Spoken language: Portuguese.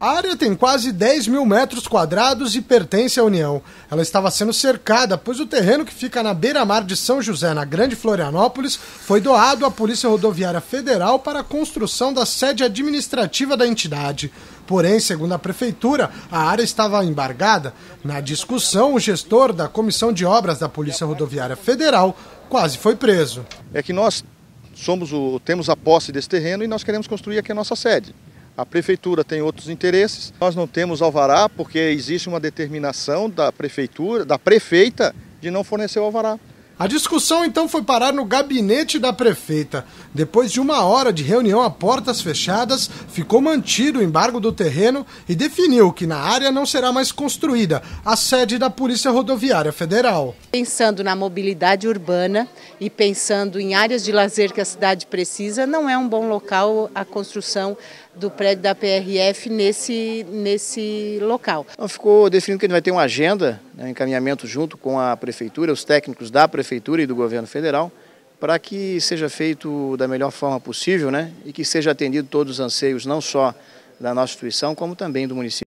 A área tem quase 10 mil metros quadrados e pertence à União. Ela estava sendo cercada, pois o terreno que fica na beira-mar de São José, na Grande Florianópolis, foi doado à Polícia Rodoviária Federal para a construção da sede administrativa da entidade. Porém, segundo a prefeitura, a área estava embargada. Na discussão, o gestor da Comissão de Obras da Polícia Rodoviária Federal quase foi preso. É que nós somos o, temos a posse desse terreno e nós queremos construir aqui a nossa sede. A prefeitura tem outros interesses. Nós não temos alvará porque existe uma determinação da prefeitura, da prefeita, de não fornecer o alvará. A discussão então foi parar no gabinete da prefeita. Depois de uma hora de reunião a portas fechadas, ficou mantido o embargo do terreno e definiu que na área não será mais construída a sede da Polícia Rodoviária Federal. Pensando na mobilidade urbana e pensando em áreas de lazer que a cidade precisa, não é um bom local a construção do prédio da PRF nesse, nesse local. Ficou definido que ele vai ter uma agenda né, encaminhamento junto com a Prefeitura, os técnicos da Prefeitura e do Governo Federal, para que seja feito da melhor forma possível né, e que seja atendido todos os anseios, não só da nossa instituição, como também do município.